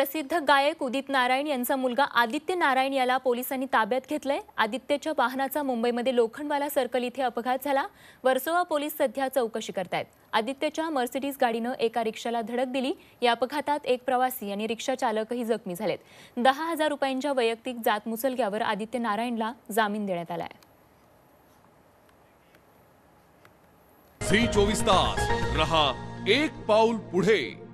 प्रसिद्ध गायक उदित नारायण यांचा मुलगा आदित्य नारायण याला पोलिसांनी ताब्यात घेतलंय आदित्यच्या वाहनाचा मुंबईमध्ये लोखंडवाला सर्कल इथे अपघात झाला वर्सोवा पोलीस सध्या चौकशी करतायत आदित्यच्या मर्सिडीज गाडीनं एका रिक्षाला धडक दिली या अपघातात एक प्रवासी आणि रिक्षा चालकही जखमी झालेत दहा हजार रुपयांच्या वैयक्तिक जात मुसलग्यावर आदित्य नारायणला जामीन देण्यात आलाय श्री चोवीस तास रहा एक पाऊल पुढे